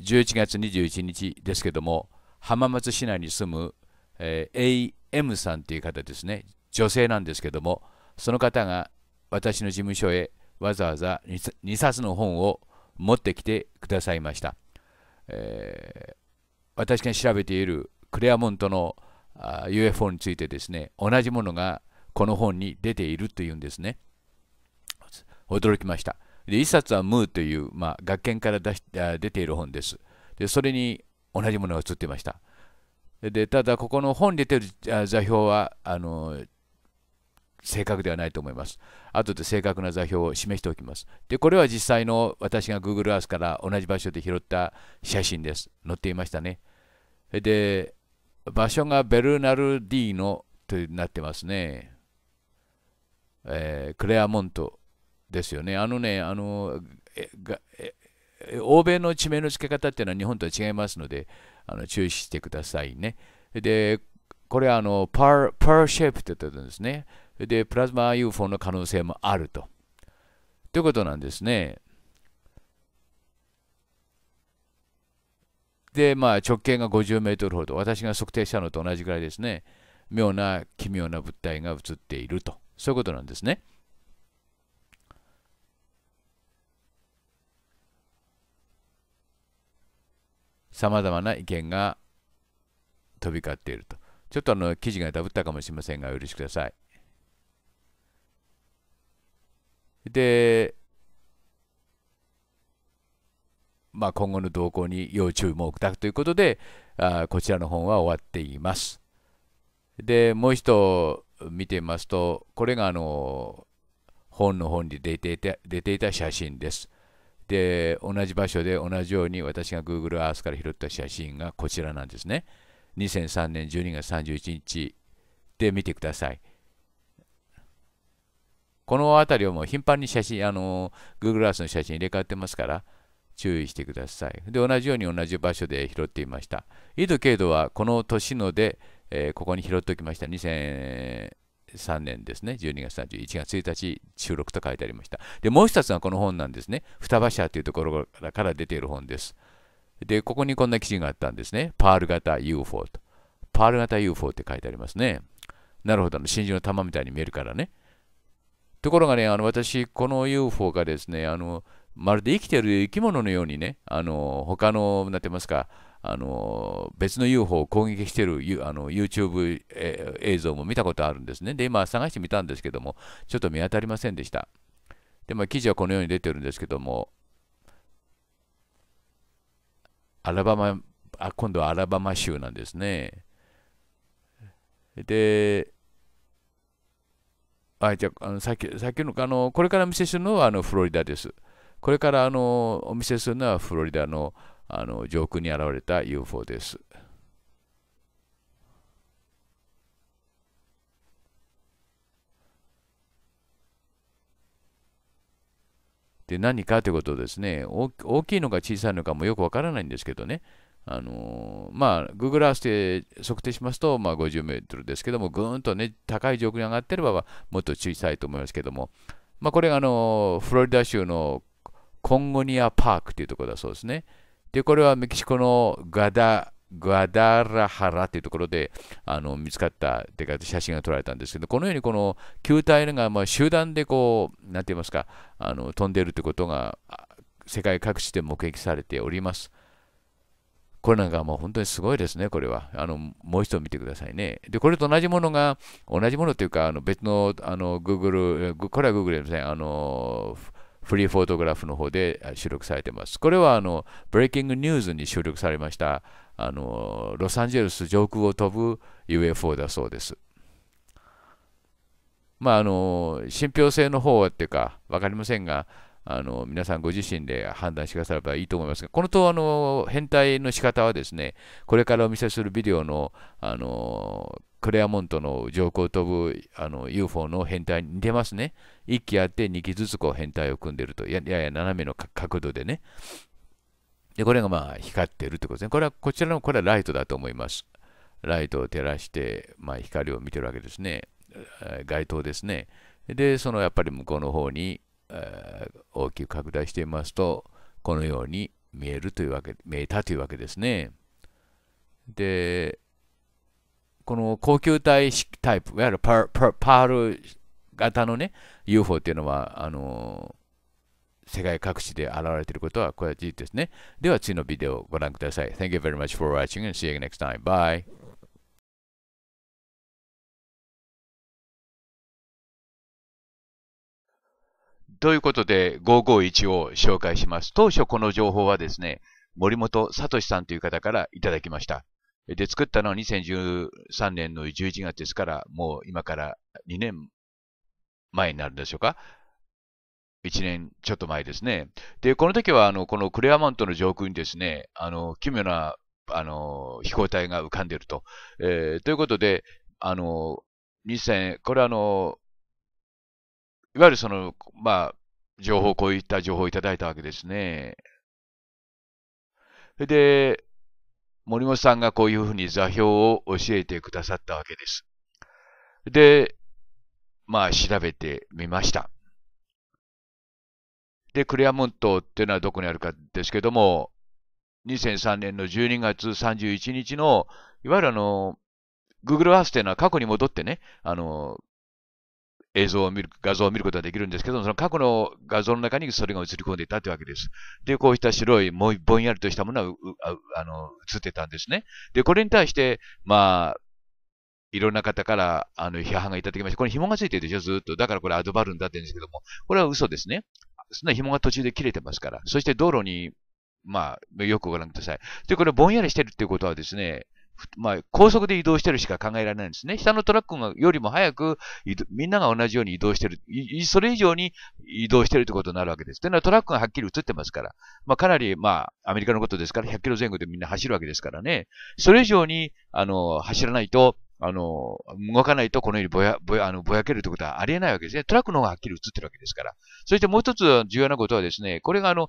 11月21日ですけども浜松市内に住む、えー、AM さんという方ですね女性なんですけどもその方が私の事務所へわざわざ 2, 2冊の本を持ってきてくださいました、えー、私が調べているクレアモントの UFO についてですね、同じものがこの本に出ているというんですね。驚きました。で、一冊はムーという、まあ、学研から出し出ている本です。で、それに同じものが写っていました。で、ただ、ここの本に出てる座標は、あの、正確ではないと思います。後で正確な座標を示しておきます。で、これは実際の私が Google Earth から同じ場所で拾った写真です。載っていましたね。で、場所がベルナルディーノとなってますね。えー、クレアモントですよね。あのね、あの欧米の地名の付け方っていうのは日本とは違いますので、あの注意してくださいね。で、これはあのパーパーシェイプって言ったんですね。で、プラズマ UFO の可能性もあると。ということなんですね。で、まあ、直径が50メートルほど、私が測定したのと同じぐらいですね、妙な奇妙な物体が映っていると、そういうことなんですね。さまざまな意見が飛び交っていると。ちょっとあの記事がダブったかもしれませんが、お許しください。で、まあ、今後の動向に要注意もくだということであこちらの本は終わっています。でもう一度見てみますとこれがあの本の本に出ていた出ていた写真です。で同じ場所で同じように私が Google Earth から拾った写真がこちらなんですね。2003年12月31日で見てください。この辺りはもう頻繁に写真、あの、Google Earth の写真入れ替わってますから、注意してください。で、同じように同じ場所で拾っていました。緯度、経度はこの年ので、えー、ここに拾っておきました。2003年ですね。12月31月1日収録と書いてありました。で、もう一つがこの本なんですね。双葉社というところから出ている本です。で、ここにこんな記事があったんですね。パール型 UFO と。パール型 UFO って書いてありますね。なるほど、真珠の玉みたいに見えるからね。ところがね、あの私、この UFO がですね、あのまるで生きている生き物のようにね、あの他の、なんて言いますか、あの別の UFO を攻撃しているあの YouTube 映像も見たことあるんですね。で、今探してみたんですけども、ちょっと見当たりませんでした。で、まあ、記事はこのように出てるんですけども、アラバマ、あ今度はアラバマ州なんですね。で、あじゃあのさっきさっきのあのこれから見せするのはあのフロリダです。これからあのお見せするのはフロリダのあの上空に現れた UFO です。で何かということですね大きいのか小さいのかもよくわからないんですけどね、あのー、まあ、Google Earth で測定しますと、まあ、50メートルですけども、ぐーんとね、高い上空に上がってれば、もっと小さいと思いますけども、まあ、これが、あのフロリダ州のコンゴニアパークというところだそうですね。で、これはメキシコのガダ、ガダラハラというところであの見つかったてか写真が撮られたんですけど、このようにこの球体がまあ集団でこう、なんて言いますか、あの飛んでいるということが世界各地で目撃されております。これなんかもう本当にすごいですね、これは。あのもう一度見てくださいね。で、これと同じものが、同じものというか、あの別のあの Google、これは Google ですね、あの、フリーフォトグラフの方で収録されています。これはあのブレイキングニュースに収録されましたあのロサンゼルス上空を飛ぶ UFO だそうです。まああの信憑性の方はっていうか分かりませんがあの皆さんご自身で判断してくださればいいと思いますが、この塔あの変態の仕方はですね、これからお見せするビデオのあのクレアモントの上空を飛ぶあの UFO の変態に似てますね。1機あって2機ずつこう変態を組んでると、やや斜めの角度でね。で、これがまあ光ってるってことですね。これはこちらのこれはライトだと思います。ライトを照らして、まあ、光を見てるわけですね。街灯ですね。で、そのやっぱり向こうの方にえ大きく拡大してみますと、このように見えるというわけ、見えたというわけですね。で、この高級体式タイプ、いわゆるパール型のね、UFO っていうのは、あの世界各地で現れていることは、これは事実ですね。では次のビデオをご覧ください。Thank you very much for watching and see you next time. Bye! ということで、551を紹介します。当初この情報はですね、森本聡さんという方からいただきました。で、作ったのは2013年の11月ですから、もう今から2年前になるんでしょうか。1年ちょっと前ですね。で、この時は、あの、このクレアマントの上空にですね、あの、奇妙な、あの、飛行体が浮かんでいると。えー、ということで、あの、2000、これあの、いわゆるその、まあ、情報、こういった情報をいただいたわけですね。で、森本さんがこういうふうに座標を教えてくださったわけです。で、まあ調べてみました。で、クレアモントっていうのはどこにあるかですけども、2003年の12月31日の、いわゆるあの、Google Earth っていうのは過去に戻ってね、あの、映像を見る、画像を見ることができるんですけど、その過去の画像の中にそれが映り込んでいたというわけです。で、こうした白い、もぼんやりとしたものはあの映ってたんですね。で、これに対して、まあ、いろんな方からあの批判がいただきまして、これ紐がついてるでしょ、ずっと。だからこれアドバルーンだって言うんですけども、これは嘘ですね。そんな紐が途中で切れてますから。そして道路に、まあ、よくご覧ください。で、これぼんやりしてるっていうことはですね、まあ、高速で移動してるしか考えられないんですね。下のトラックがよりも早く、みんなが同じように移動してる。それ以上に移動してるってことになるわけです。というのはトラックがはっきり映ってますから。まあ、かなり、まあ、アメリカのことですから、100キロ前後でみんな走るわけですからね。それ以上に、あの、走らないと、あの、動かないとこのようにぼや、ぼや、あの、ぼやけるということはありえないわけですね。トラックの方がはっきり映ってるわけですから。そしてもう一つ重要なことはですね、これがあの、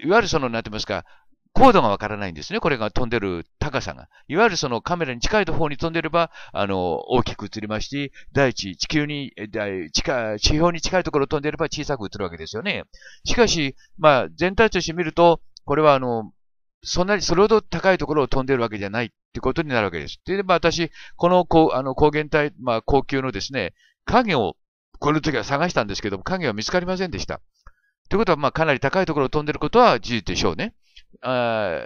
いわゆるその、なんて言いますか、高度がわからないんですね。これが飛んでる高さが。いわゆるそのカメラに近い方に飛んでれば、あの、大きく映りまして、大地、地球に、地下、地表に近いところを飛んでれば小さく映るわけですよね。しかし、まあ、全体として見ると、これはあの、そんなに、それほど高いところを飛んでるわけじゃないってことになるわけです。で、まあ私、この、こう、あの、高原帯、まあ、高級のですね、影を、この時は探したんですけども、影は見つかりませんでした。ということは、まあ、かなり高いところを飛んでることは事実でしょうね。あ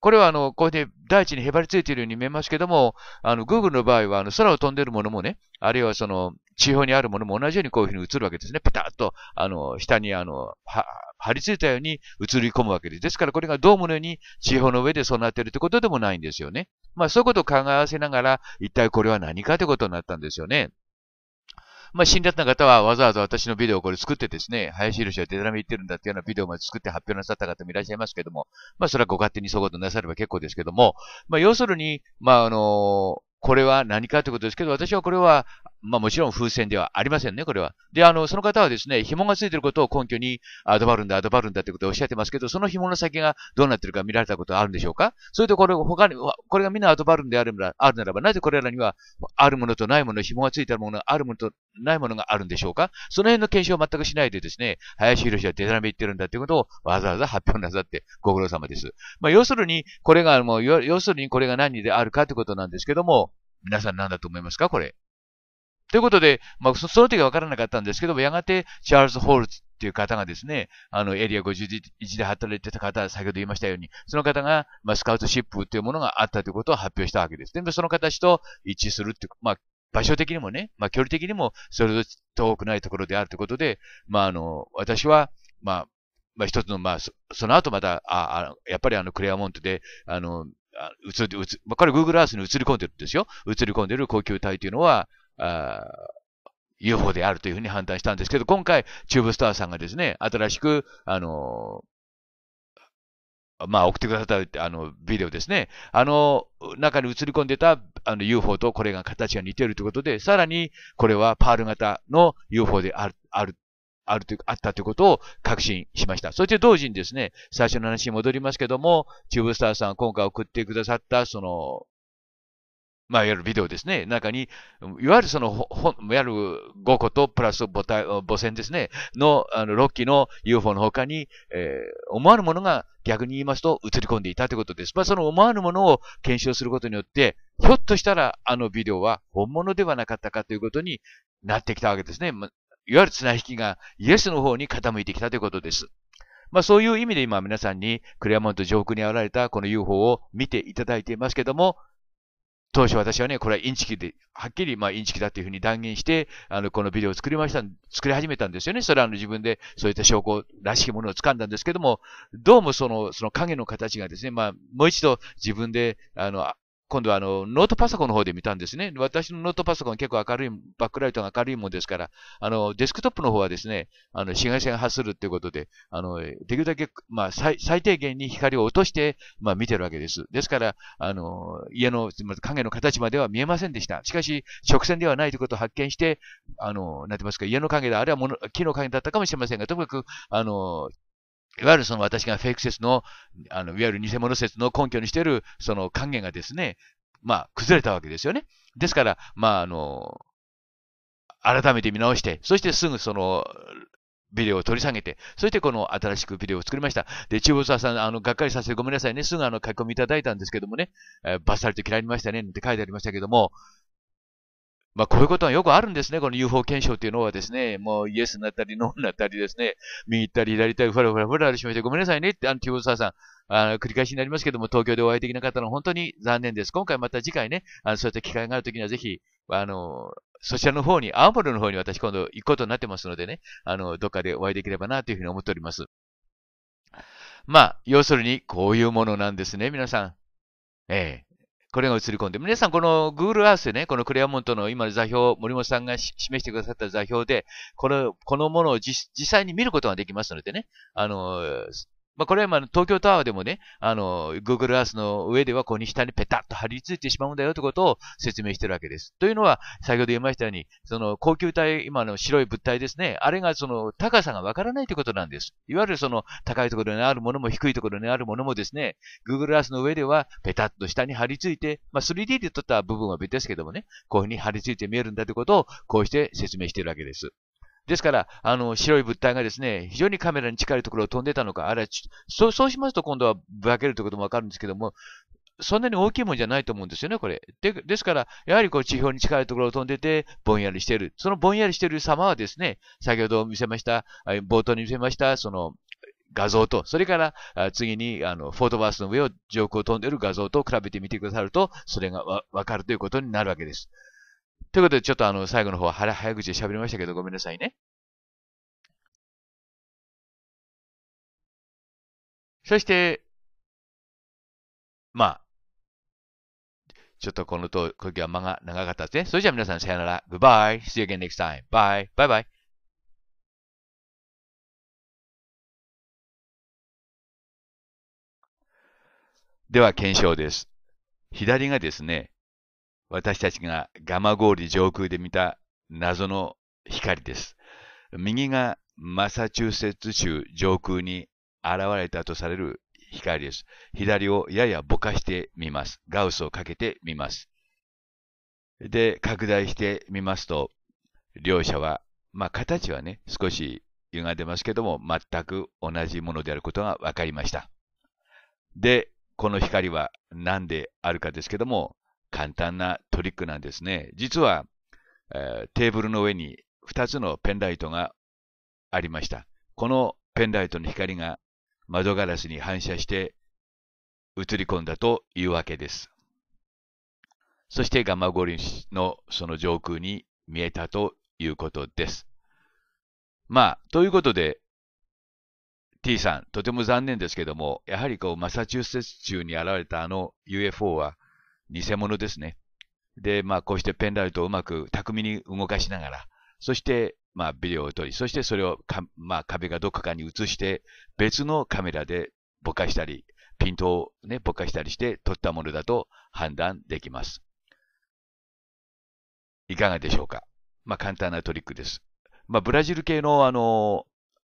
これはあの、こうやって大地にへばりついているように見えますけども、あの、Google の場合は、あの、空を飛んでいるものもね、あるいはその、地表にあるものも同じようにこういうふうに映るわけですね。ペタッと、あの、下にあの、は、張り付いたように映り込むわけです。ですからこれがドームのように地表の上でそうなっているってことでもないんですよね。まあそういうことを考え合わせながら、一体これは何かということになったんですよね。まあ、死んじゃった方はわざわざ私のビデオをこれ作ってですね、林宏はデタラメ言ってるんだっていうようなビデオまで作って発表なさった方もいらっしゃいますけども、まあ、それはご勝手にそういうことなされば結構ですけども、まあ、要するに、まあ、あのこれは何かということですけど、私はこれはまあもちろん風船ではありませんね、これは。で、あの、その方はですね、紐がついてることを根拠に、アドバルンだ、アドバルンだってことをおっしゃってますけど、その紐の先がどうなってるか見られたことはあるんでしょうかそれとこれ、他に、これがみんなアドバルンであるなら、あるならば、なぜこれらには、あるものとないもの、紐がついてるもの、あるものとないものがあるんでしょうかその辺の検証を全くしないでですね、林博士はデタラメ言ってるんだってことをわざわざ発表なさって、ご苦労様です。まあ、要するに、これが、もう、要するにこれが何であるかってことなんですけども、皆さん何だと思いますかこれ。ということで、まあ、その時は分からなかったんですけども、やがてチャールズ・ホールズっていう方がですね、あの、エリア51で働いてた方、先ほど言いましたように、その方が、まあ、スカウトシップというものがあったということを発表したわけです。で、その形と一致するっていう、まあ、場所的にもね、まあ、距離的にも、それほど遠くないところであるということで、まあ、あの、私は、まあ、まあ、一つの、まあ、その後また、ああやっぱりあの、クレアモントで、あの、映る、映る、まあ、これ Google Earth に映り込んでるんですよ。映り込んでる高級体というのは、あ UFO であるというふうに判断したんですけど、今回、チューブスターさんがですね、新しく、あのー、まあ、送ってくださったあのビデオですね。あの、中に映り込んでたあの UFO とこれが形が似ているということで、さらにこれはパール型の UFO である、あるあるという、あったということを確信しました。そして同時にですね、最初の話に戻りますけども、チューブスターさん今回送ってくださった、その、まあ、いわゆるビデオですね。中に、いわゆるその、ほいわゆる5個とプラス母体、母船ですね。の、あの、6機の UFO の他に、えー、思わぬものが逆に言いますと映り込んでいたということです。まあ、その思わぬものを検証することによって、ひょっとしたらあのビデオは本物ではなかったかということになってきたわけですね。まあ、いわゆる綱引きがイエスの方に傾いてきたということです。まあそういう意味で今皆さんにクレアモント上空に現れたこの UFO を見ていただいていますけども、当初私はね、これはインチキで、はっきりまあインチキだというふうに断言して、あの、このビデオを作りました、作り始めたんですよね。それはあの自分でそういった証拠らしきものを掴んだんですけども、どうもその、その影の形がですね、まあ、もう一度自分で、あの、今度はあの、ノートパソコンの方で見たんですね。私のノートパソコン結構明るい、バックライトが明るいもんですから、あの、デスクトップの方はですね、あの、紫外線が発するっていうことで、あの、できるだけ、まあ、最低限に光を落として、まあ、見てるわけです。ですから、あの、家の、影の形までは見えませんでした。しかし、直線ではないということを発見して、あの、なんて言いますか、家の影だ、あるいは木の影だったかもしれませんが、ともかく、あの、いわゆるその私がフェイク説の、あの、いわゆる偽物説の根拠にしている、その還元がですね、まあ、崩れたわけですよね。ですから、まあ、あの、改めて見直して、そしてすぐその、ビデオを取り下げて、そしてこの新しくビデオを作りました。で、中央沢さん、あの、がっかりさせてごめんなさいね。すぐあの、書き込みいただいたんですけどもね、えー、バッサリと嫌いましたね、って書いてありましたけども、まあ、こういうことはよくあるんですね。この UFO 検証っていうのはですね、もうイエスになったり、ノーになったりですね、右行ったり、左行ったり、ふらふらふらしまして、ごめんなさいねって、あの、ティブサーさん、あ繰り返しになりますけども、東京でお会いできなかったのは本当に残念です。今回また次回ね、あの、そういった機会があるときにはぜひ、あの、そちらの方に、青森の方に私今度行くことになってますのでね、あの、どっかでお会いできればなというふうに思っております。まあ、要するに、こういうものなんですね、皆さん。ええ。これが映り込んで、皆さんこの Google Earth でね、このクレアモントの今の座標、森本さんが示してくださった座標で、この、このものを実際に見ることができますのでね、あの、まあ、これはまあ東京タワーでもね、あの、Google Earth の上ではこうに下にペタッと張り付いてしまうんだよということを説明してるわけです。というのは、先ほど言いましたように、その高級体、今の白い物体ですね、あれがその高さがわからないということなんです。いわゆるその高いところにあるものも低いところにあるものもですね、Google Earth の上ではペタッと下に張り付いて、まあ、3D で撮った部分は別ですけどもね、こういうふうに張り付いて見えるんだということを、こうして説明しているわけです。ですから、あの、白い物体がですね、非常にカメラに近いところを飛んでたのか、あれは、そう、そうしますと今度はぶけるということもわかるんですけども、そんなに大きいもんじゃないと思うんですよね、これ。でですから、やはりこう地表に近いところを飛んでて、ぼんやりしている。そのぼんやりしている様はですね、先ほど見せました、冒頭に見せました、その、画像と、それから次にあのフォートバースの上を上空を飛んでいる画像と比べてみてくださると、それがわかるということになるわけです。ということで、ちょっとあの、最後の方は早口で喋りましたけど、ごめんなさいね。そして、まあ、ちょっとこのと、このは間が長かったですね。それじゃあ皆さんさよなら。Goodbye. See you again next t i m e Bye bye. bye. では、検証です。左がですね、私たちがガマ氷上空で見た謎の光です。右がマサチューセッツ州上空に現れたとされる光です。左をややぼかしてみます。ガウスをかけてみます。で、拡大してみますと、両者は、まあ、形はね、少し歪んでますけども、全く同じものであることがわかりました。で、この光は何であるかですけども、簡単なトリックなんですね。実は、えー、テーブルの上に2つのペンライトがありました。このペンライトの光が窓ガラスに反射して映り込んだというわけです。そしてガマゴリのその上空に見えたということです。まあ、ということで、T さん、とても残念ですけども、やはりこう、マサチューセッツ州に現れたあの UFO は、偽物ですね。で、まあ、こうしてペンライトをうまく巧みに動かしながら、そして、まあ、ビデオを撮り、そしてそれをか、まあ、壁がどこかに移して、別のカメラでぼかしたり、ピントをね、ぼかしたりして撮ったものだと判断できます。いかがでしょうか。まあ、簡単なトリックです。まあ、ブラジル系の、あの、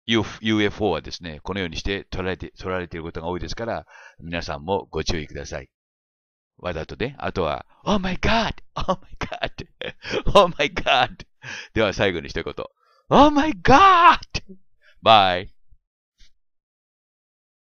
UFO はですね、このようにして撮られて、撮られていることが多いですから、皆さんもご注意ください。わざとね、あとは、Oh my God! Oh my God! Oh my God! では最後に一言。Oh my God! Bye!